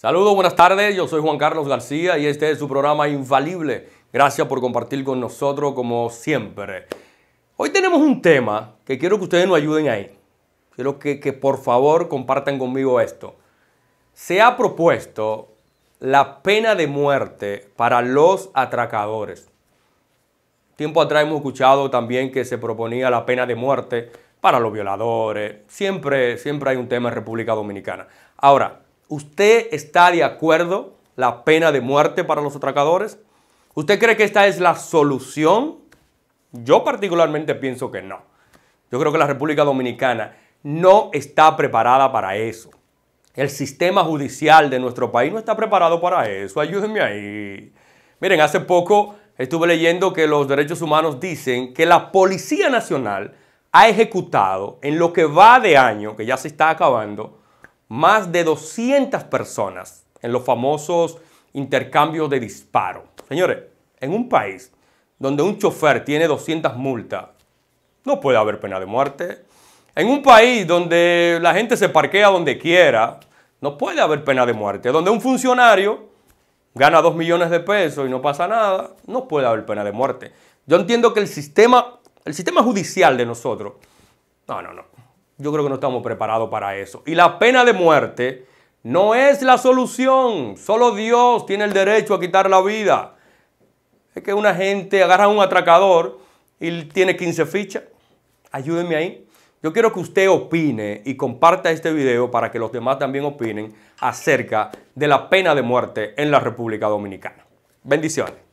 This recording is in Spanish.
Saludos, buenas tardes. Yo soy Juan Carlos García y este es su programa Infalible. Gracias por compartir con nosotros como siempre. Hoy tenemos un tema que quiero que ustedes nos ayuden ahí. Quiero que, por favor compartan conmigo esto. Se ha propuesto la pena de muerte para los atracadores. Tiempo atrás hemos escuchado también que se proponía la pena de muerte para los violadores. Siempre, siempre hay un tema en República Dominicana. Ahora, ¿Usted está de acuerdo la pena de muerte para los atracadores? ¿Usted cree que esta es la solución? Yo particularmente pienso que no. Yo creo que la República Dominicana no está preparada para eso. El sistema judicial de nuestro país no está preparado para eso. Ayúdenme ahí. Miren, hace poco estuve leyendo que los derechos humanos dicen que la Policía Nacional ha ejecutado en lo que va de año, que ya se está acabando, más de 200 personas en los famosos intercambios de disparo. Señores, en un país donde un chofer tiene 200 multas, no puede haber pena de muerte. En un país donde la gente se parquea donde quiera, no puede haber pena de muerte. Donde un funcionario gana 2 millones de pesos y no pasa nada, no puede haber pena de muerte. Yo entiendo que el sistema, el sistema judicial de nosotros, no, no, no, yo creo que no estamos preparados para eso. Y la pena de muerte no es la solución. Solo Dios tiene el derecho a quitar la vida. Es que una gente agarra a un atracador y tiene 15 fichas. Ayúdenme ahí. Yo quiero que usted opine y comparta este video para que los demás también opinen acerca de la pena de muerte en la República Dominicana. Bendiciones.